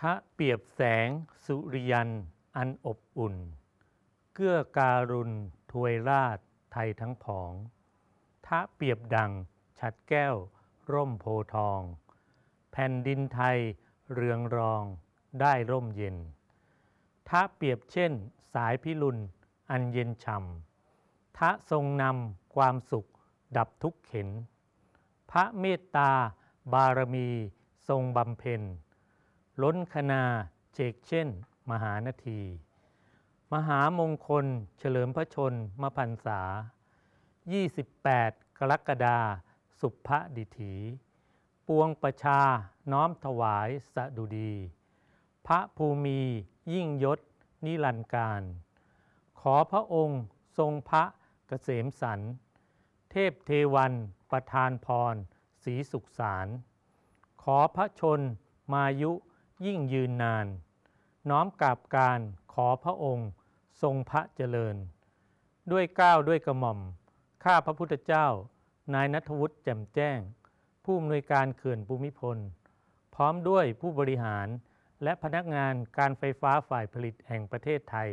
ทะเปียบแสงสุริยันอันอบอุ่น เกื้อการุณทวยราชไทยทั้งผอง ทะเปียบดังฉัดแก้วร่มโพทอง แผ่นดินไทยเรืองรองได้ร่มเย็น ทะเปียบเช่นสายพิรุณอันเย็นช่ำ ทะทรงนำความสุขดับทุกข์เข็นพระเมตตาบารมีทรงบำเพ็ญล้นคณาเจกเช่น มหานาที มหามงคลเฉลิมพระชนมพันษา 28 กรกฎา สุภดิถีปวงประชาน้อมถวายสดุดี พระภูมิยิ่งยศ นิรันการ ขอพระองค์ ทรงพระเกษมสันเทพเทวัน ประทานพรสีสุขสาร ขอพระชนมายุยิ่งยืนนาน น้อมกราบการขอพระองค์ทรงพระเจริญ ด้วยก้าวด้วยกระหม่อม ข้าพระพุทธเจ้านายนัทวุฒิแจ่มแจ้ง ผู้อำนวยการเขื่อนภูมิพล พร้อมด้วยผู้บริหารและพนักงานการไฟฟ้าฝ่ายผลิตแห่งประเทศไทย